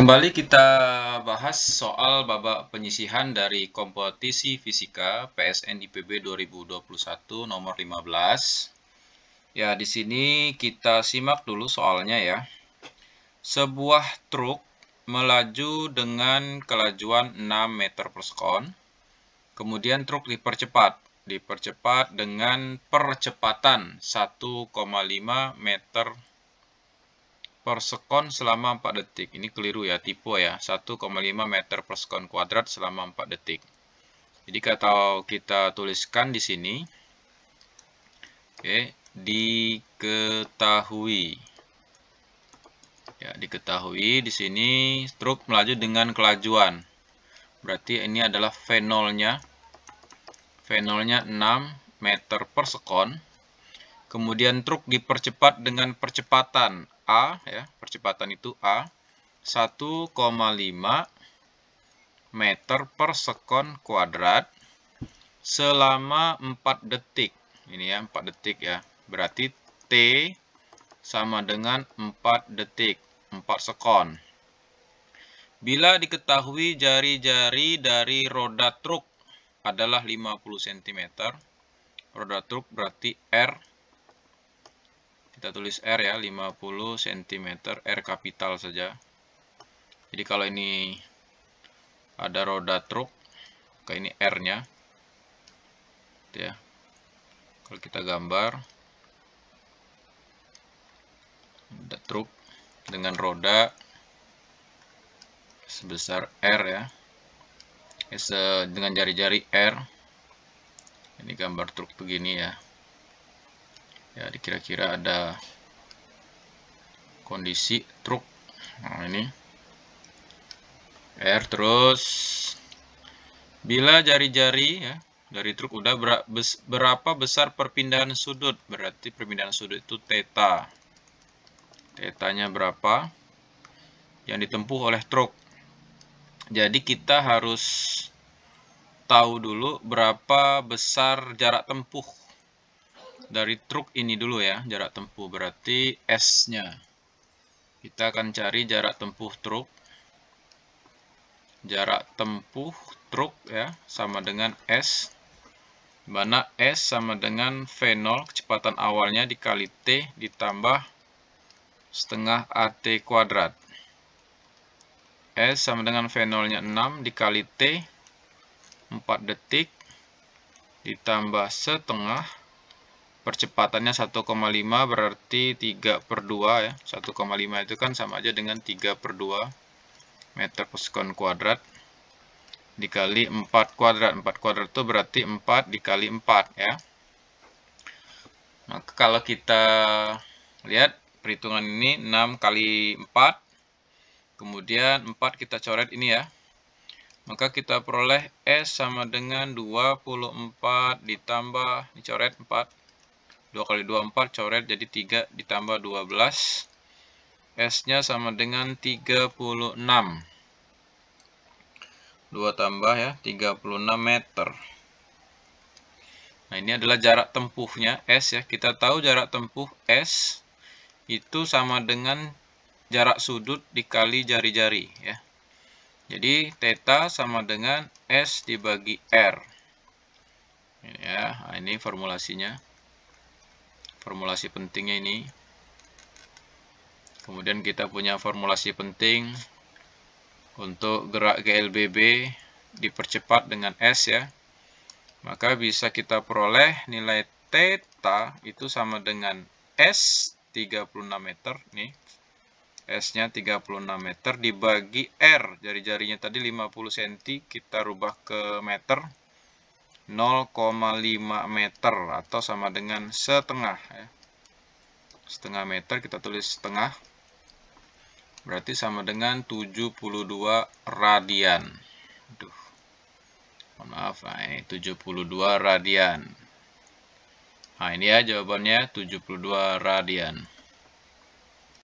Kembali kita bahas soal babak penyisihan dari kompetisi fisika PSN IPB 2021 nomor 15. Ya, di sini kita simak dulu soalnya ya. Sebuah truk melaju dengan kelajuan 6 meter per sekon. Kemudian truk dipercepat. Dipercepat dengan percepatan 1,5 meter per sekon selama 4 detik. Ini keliru ya, tipe ya. 1,5 meter per sekon kuadrat selama 4 detik. Jadi kalau kita tuliskan di sini, oke, okay, diketahui. Ya, diketahui di sini struk melaju dengan kelajuan. Berarti ini adalah V0-nya. V0-nya 6 meter per sekon. Kemudian truk dipercepat dengan percepatan A ya, percepatan itu A 1,5 meter per sekon kuadrat selama 4 detik. Ini ya, 4 detik ya. Berarti T sama dengan 4 detik, 4 sekon. Bila diketahui jari-jari dari roda truk adalah 50 cm, roda truk berarti R kita tulis R ya, 50 cm, R kapital saja. Jadi kalau ini ada roda truk, maka ini R-nya. Gitu ya. Kalau kita gambar, ada truk dengan roda sebesar R ya. Dengan jari-jari R. Ini gambar truk begini ya ya dikira-kira ada kondisi truk nah ini R terus bila jari-jari ya dari truk udah berapa besar perpindahan sudut berarti perpindahan sudut itu theta tetanya berapa yang ditempuh oleh truk jadi kita harus tahu dulu berapa besar jarak tempuh dari truk ini dulu ya, jarak tempuh berarti S-nya. Kita akan cari jarak tempuh truk. Jarak tempuh truk ya, sama dengan S. Mana S sama dengan V0, kecepatan awalnya dikali T ditambah setengah AT kuadrat. S sama dengan V0-nya 6 dikali T 4 detik ditambah setengah percepatannya 1,5 berarti 3 per 2 ya. 1,5 itu kan sama aja dengan 3 per 2 meter per sekon kuadrat dikali 4 kuadrat. 4 kuadrat itu berarti 4 dikali 4 ya. Maka nah, kalau kita lihat perhitungan ini 6 kali 4. Kemudian 4 kita coret ini ya. Maka kita peroleh S sama dengan 24 ditambah, dicoret 4, 2 kali 2 4 coret jadi 3 ditambah 12 S-nya sama dengan 36 2 tambah ya 36 meter Nah ini adalah jarak tempuhnya S ya kita tahu jarak tempuh S itu sama dengan jarak sudut dikali jari-jari ya jadi theta sama dengan S dibagi R ya, nah, ini formulasinya formulasi pentingnya ini. Kemudian kita punya formulasi penting untuk gerak GLBB dipercepat dengan S ya. Maka bisa kita peroleh nilai theta itu sama dengan S 36 meter nih. S-nya 36 meter dibagi R, jari-jarinya tadi 50 cm, kita rubah ke meter. 0,5 meter atau sama dengan setengah ya. setengah meter kita tulis setengah berarti sama dengan 72 radian Aduh. maaf nah ini 72 radian nah ini ya jawabannya 72 radian